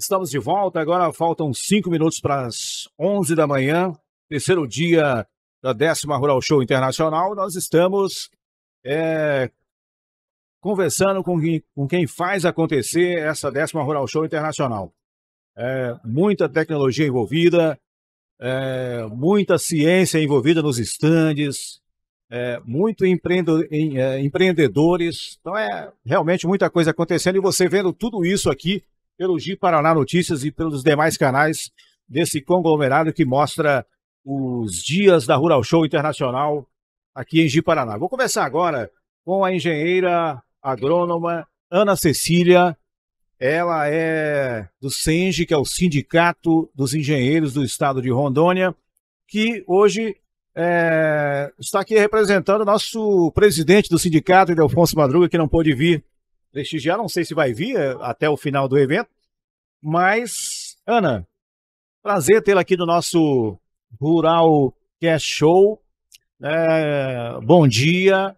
Estamos de volta. Agora faltam cinco minutos para as 11 da manhã, terceiro dia da décima Rural Show Internacional. Nós estamos é, conversando com quem, com quem faz acontecer essa décima Rural Show Internacional. É, muita tecnologia envolvida, é, muita ciência envolvida nos estandes, é, muito empreendo, em, é, empreendedores. Então é realmente muita coisa acontecendo e você vendo tudo isso aqui pelo Gi Paraná Notícias e pelos demais canais desse conglomerado que mostra os dias da Rural Show Internacional aqui em Gi Paraná. Vou começar agora com a engenheira agrônoma Ana Cecília. Ela é do SENGE, que é o Sindicato dos Engenheiros do Estado de Rondônia, que hoje é, está aqui representando o nosso presidente do sindicato, Ildefonso Madruga, que não pôde vir prestigiar. Não sei se vai vir eh, até o final do evento. Mas, Ana, prazer tê-la aqui no nosso Rural Cast Show. É, bom dia.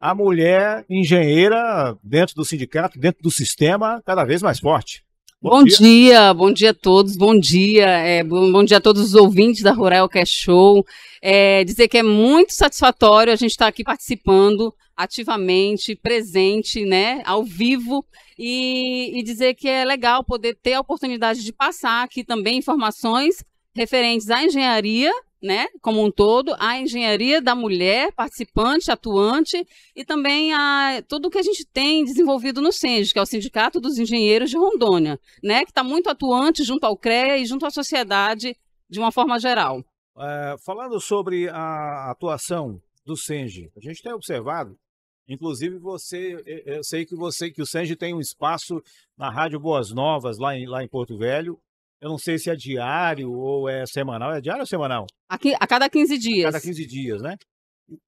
A mulher engenheira dentro do sindicato, dentro do sistema, cada vez mais forte. Bom, bom dia. dia. bom dia a todos, bom dia, é, bom, bom, dia a todos os ouvintes da Rural Cash Show. É, dizer que é muito satisfatório a gente estar tá aqui participando ativamente, presente, né, ao vivo, e, e, dizer que é legal poder ter a oportunidade de passar aqui também informações referentes à engenharia, né, como um todo, à engenharia da mulher participante, atuante, e também a tudo que a gente tem desenvolvido no SENG, que é o Sindicato dos Engenheiros de Rondônia, né, que está muito atuante junto ao CREA e junto à sociedade de uma forma geral. É, falando sobre a atuação do SENG, a gente tem observado Inclusive, você, eh, eh, eu sei que você, que o Sanji tem um espaço na Rádio Boas Novas, lá em, lá em Porto Velho. Eu não sei se é diário ou é semanal. É diário ou semanal? Aqui, a cada 15 dias. A cada 15 dias, né?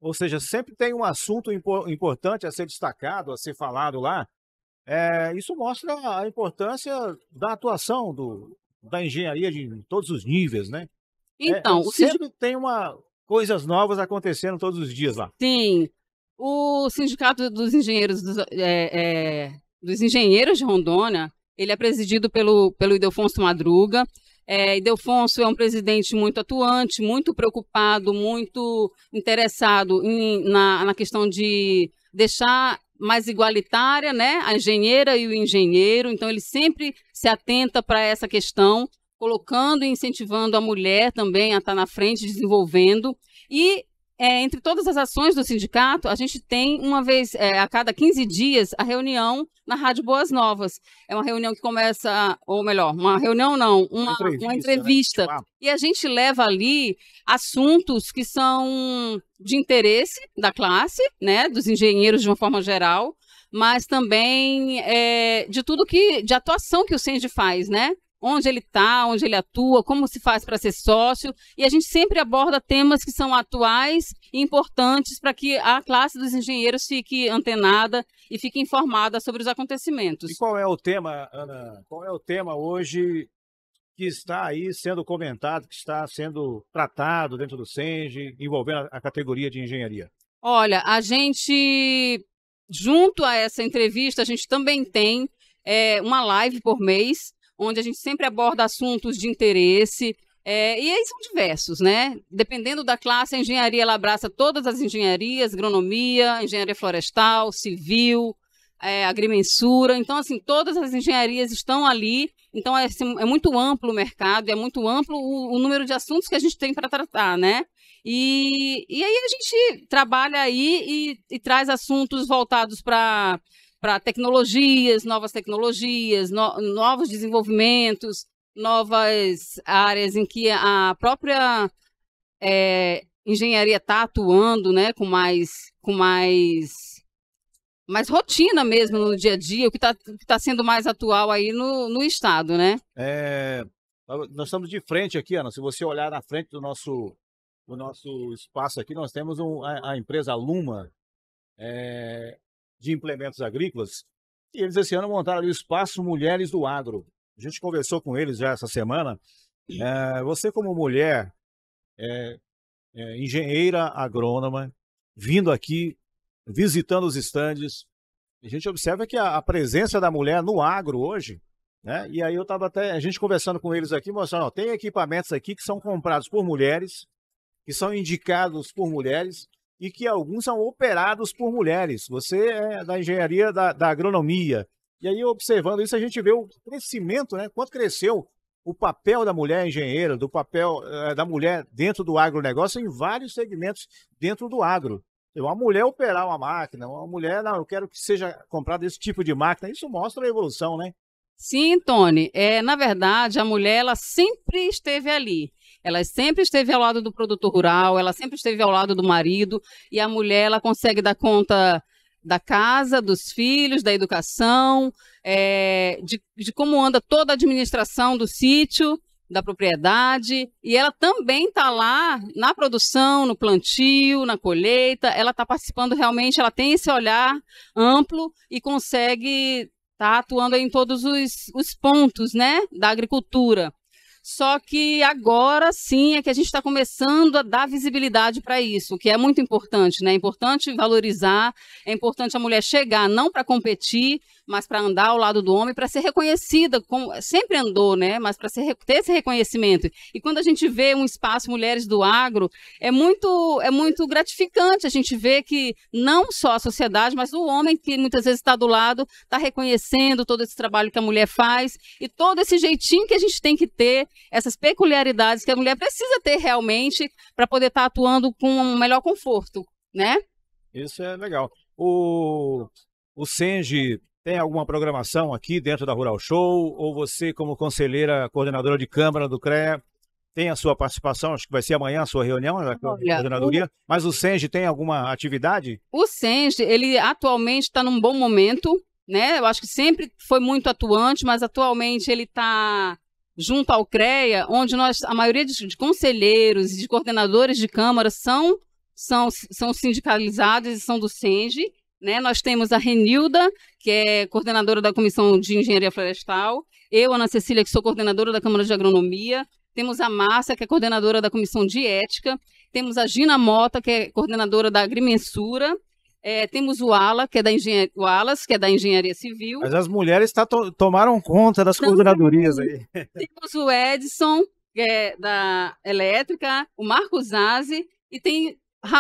Ou seja, sempre tem um assunto impo importante a ser destacado, a ser falado lá. É, isso mostra a importância da atuação do, da engenharia de todos os níveis, né? É, então, é, sempre tem uma coisas novas acontecendo todos os dias lá. Sim, o Sindicato dos Engenheiros dos, é, é, dos Engenheiros de Rondônia, ele é presidido pelo, pelo Idelfonso Madruga. É, Idelfonso é um presidente muito atuante, muito preocupado, muito interessado em, na, na questão de deixar mais igualitária, né, a engenheira e o engenheiro. Então ele sempre se atenta para essa questão, colocando e incentivando a mulher também a estar tá na frente, desenvolvendo. E é, entre todas as ações do sindicato, a gente tem uma vez é, a cada 15 dias a reunião na Rádio Boas Novas. É uma reunião que começa, ou melhor, uma reunião não, uma, entrevista. Uma né? entrevista. Né? E a gente leva ali assuntos que são de interesse da classe, né, dos engenheiros de uma forma geral, mas também é, de tudo que, de atuação que o CEND faz, né? onde ele está, onde ele atua, como se faz para ser sócio. E a gente sempre aborda temas que são atuais e importantes para que a classe dos engenheiros fique antenada e fique informada sobre os acontecimentos. E qual é o tema, Ana? Qual é o tema hoje que está aí sendo comentado, que está sendo tratado dentro do SENGE, envolvendo a categoria de engenharia? Olha, a gente, junto a essa entrevista, a gente também tem é, uma live por mês, onde a gente sempre aborda assuntos de interesse. É, e aí são diversos, né? Dependendo da classe, a engenharia ela abraça todas as engenharias, agronomia, engenharia florestal, civil, é, agrimensura. Então, assim, todas as engenharias estão ali. Então, é, assim, é muito amplo o mercado, é muito amplo o, o número de assuntos que a gente tem para tratar, né? E, e aí a gente trabalha aí e, e traz assuntos voltados para para tecnologias, novas tecnologias, no, novos desenvolvimentos, novas áreas em que a própria é, engenharia está atuando, né, com mais, com mais, mais rotina mesmo no dia a dia, o que está tá sendo mais atual aí no, no estado, né? É, nós estamos de frente aqui, Ana. Se você olhar na frente do nosso do nosso espaço aqui, nós temos um, a, a, empresa Luma. É, de implementos agrícolas, e eles esse ano montaram o Espaço Mulheres do Agro. A gente conversou com eles já essa semana. É, você, como mulher, é, é, engenheira agrônoma, vindo aqui, visitando os estandes, a gente observa que a, a presença da mulher no agro hoje né? E aí eu estava até a gente conversando com eles aqui, mostrando, ó, tem equipamentos aqui que são comprados por mulheres, que são indicados por mulheres, e que alguns são operados por mulheres. Você é da engenharia da, da agronomia. E aí, observando isso, a gente vê o crescimento, né? Quanto cresceu o papel da mulher engenheira, do papel é, da mulher dentro do agronegócio em vários segmentos dentro do agro. Então, uma mulher operar uma máquina, uma mulher, não, eu quero que seja comprado esse tipo de máquina. Isso mostra a evolução, né? Sim, Tony. É, na verdade, a mulher ela sempre esteve ali. Ela sempre esteve ao lado do produtor rural, ela sempre esteve ao lado do marido, e a mulher ela consegue dar conta da casa, dos filhos, da educação, é, de, de como anda toda a administração do sítio, da propriedade, e ela também está lá na produção, no plantio, na colheita, ela está participando realmente, ela tem esse olhar amplo e consegue Está atuando em todos os, os pontos né, da agricultura. Só que agora sim é que a gente está começando a dar visibilidade para isso, que é muito importante, né? É importante valorizar, é importante a mulher chegar não para competir, mas para andar ao lado do homem, para ser reconhecida, como sempre andou, né? Mas para ter esse reconhecimento. E quando a gente vê um espaço Mulheres do Agro, é muito, é muito gratificante a gente ver que não só a sociedade, mas o homem que muitas vezes está do lado, está reconhecendo todo esse trabalho que a mulher faz e todo esse jeitinho que a gente tem que ter essas peculiaridades que a mulher precisa ter realmente para poder estar tá atuando com um melhor conforto, né? Isso é legal. O, o Senge tem alguma programação aqui dentro da Rural Show? Ou você, como conselheira, coordenadora de Câmara do CREA, tem a sua participação, acho que vai ser amanhã a sua reunião da né, coordenadoria, mas o Senge tem alguma atividade? O Senge, ele atualmente está num bom momento, né? Eu acho que sempre foi muito atuante, mas atualmente ele está junto ao CREA, onde nós, a maioria de, conselheiros e de coordenadores de Câmara são, são, são sindicalizados e são do SENGE. Né? Nós temos a Renilda, que é coordenadora da Comissão de Engenharia Florestal, eu, Ana Cecília, que sou coordenadora da Câmara de Agronomia, temos a Márcia, que é coordenadora da Comissão de Ética, temos a Gina Mota, que é coordenadora da Agrimensura, é, temos o Ala, que é da engenharia, o Alas, que é da engenharia civil. Mas as mulheres tá to tomaram conta das coordenadorias aí. Temos o Edson, que é da elétrica, o Marcos Aze, e tem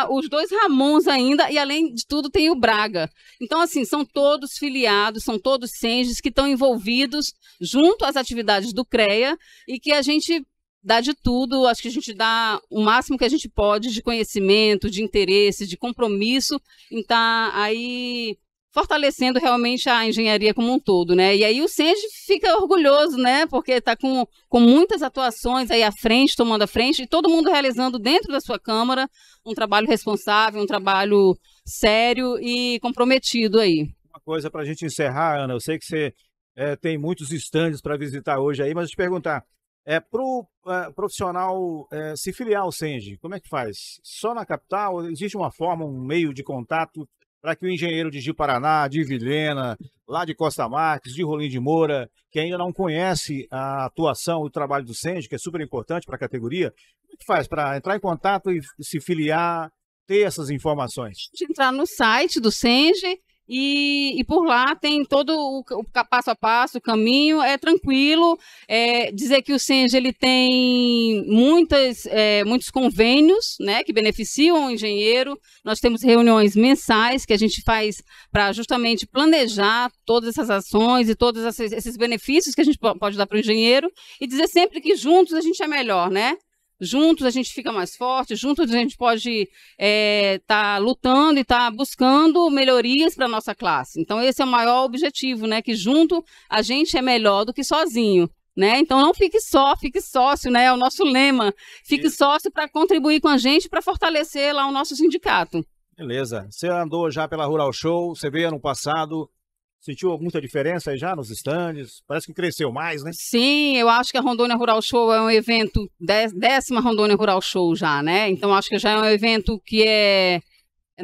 os dois Ramons ainda, e além de tudo tem o Braga. Então, assim, são todos filiados, são todos SENGES que estão envolvidos junto às atividades do CREA e que a gente dá de tudo, acho que a gente dá o máximo que a gente pode de conhecimento, de interesse, de compromisso em estar tá aí fortalecendo realmente a engenharia como um todo, né? E aí o Senge fica orgulhoso, né? Porque está com, com muitas atuações aí à frente, tomando a frente, e todo mundo realizando dentro da sua Câmara um trabalho responsável, um trabalho sério e comprometido aí. Uma coisa para a gente encerrar, Ana, eu sei que você é, tem muitos estandes para visitar hoje aí, mas te perguntar, é, para o é, profissional é, se filiar ao SENGE, como é que faz? Só na capital? Existe uma forma, um meio de contato para que o engenheiro de Paraná, de Vilhena, lá de Costa Marques, de Rolim de Moura, que ainda não conhece a atuação e o trabalho do SENGE, que é super importante para a categoria, como é que faz para entrar em contato e se filiar, ter essas informações? De entrar no site do SENGE, e, e, por lá tem todo o, o, passo a passo, o caminho é tranquilo. É, dizer que o CENG ele tem muitas, é, muitos convênios né, que beneficiam o engenheiro. Nós temos reuniões mensais que a gente faz para justamente planejar todas essas ações e todos esses benefícios que a gente pode dar para o engenheiro e dizer sempre que juntos a gente é melhor, né? Juntos a gente fica mais forte, juntos a gente pode estar é, tá lutando e estar tá buscando melhorias para a nossa classe. Então, esse é o maior objetivo, né? Que junto a gente é melhor do que sozinho. Né? Então não fique só, fique sócio, né? É o nosso lema. Fique Isso. sócio para contribuir com a gente para fortalecer lá o nosso sindicato. Beleza. Você andou já pela Rural Show, você veio ano passado, Sentiu alguma diferença aí já nos estandes? Parece que cresceu mais, né? Sim, eu acho que a Rondônia Rural Show é um evento, décima Rondônia Rural Show já, né? Então acho que já é um evento que é, é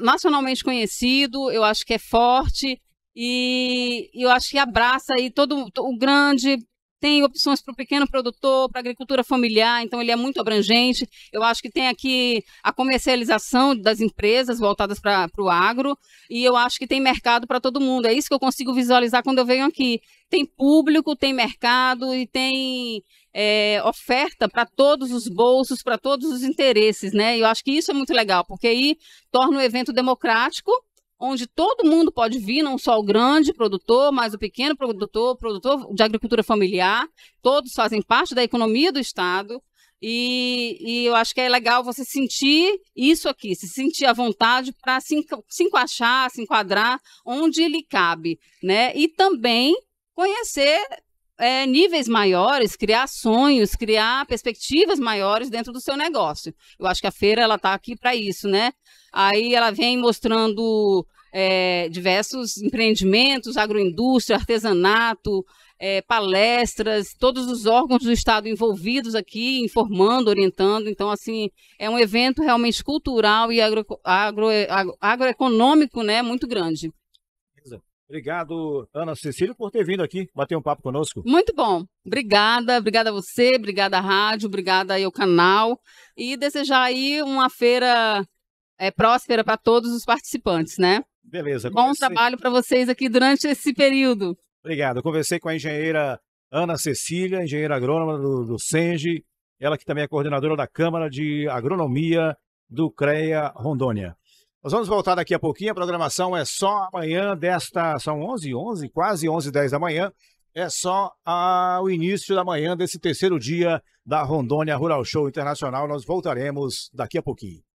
nacionalmente conhecido, eu acho que é forte e eu acho que abraça aí todo o grande tem opções para o pequeno produtor, para a agricultura familiar, então ele é muito abrangente. Eu acho que tem aqui a comercialização das empresas voltadas para o agro, e eu acho que tem mercado para todo mundo. É isso que eu consigo visualizar quando eu venho aqui. Tem público, tem mercado e tem é, oferta para todos os bolsos, para todos os interesses, né? Eu acho que isso é muito legal, porque aí torna o evento democrático onde todo mundo pode vir, não só o grande produtor, mas o pequeno produtor, produtor de agricultura familiar, todos fazem parte da economia do Estado. E, e eu acho que é legal você sentir isso aqui, se sentir à vontade para se, se encaixar, se enquadrar onde lhe cabe, né? E também conhecer é, níveis maiores, criar sonhos, criar perspectivas maiores dentro do seu negócio. Eu acho que a feira ela está aqui para isso, né? Aí ela vem mostrando é, diversos empreendimentos, agroindústria, artesanato, é, palestras, todos os órgãos do Estado envolvidos aqui, informando, orientando. Então, assim, é um evento realmente cultural e agro, agro, agro, agroeconômico né, muito grande. Obrigado, Ana Cecília, por ter vindo aqui bater um papo conosco. Muito bom. Obrigada, obrigada a você, obrigada à rádio, obrigada aí ao canal. E desejar aí uma feira é, próspera para todos os participantes, né? Beleza. Bom trabalho para vocês aqui durante esse período. Obrigado. Eu conversei com a engenheira Ana Cecília, engenheira agrônoma do, do SENGE, ela que também é coordenadora da Câmara de Agronomia do CREA Rondônia. Nós vamos voltar daqui a pouquinho, a programação é só amanhã desta, são 11 11 quase 11 10 da manhã, é só a, o início da manhã desse terceiro dia da Rondônia Rural Show Internacional, nós voltaremos daqui a pouquinho.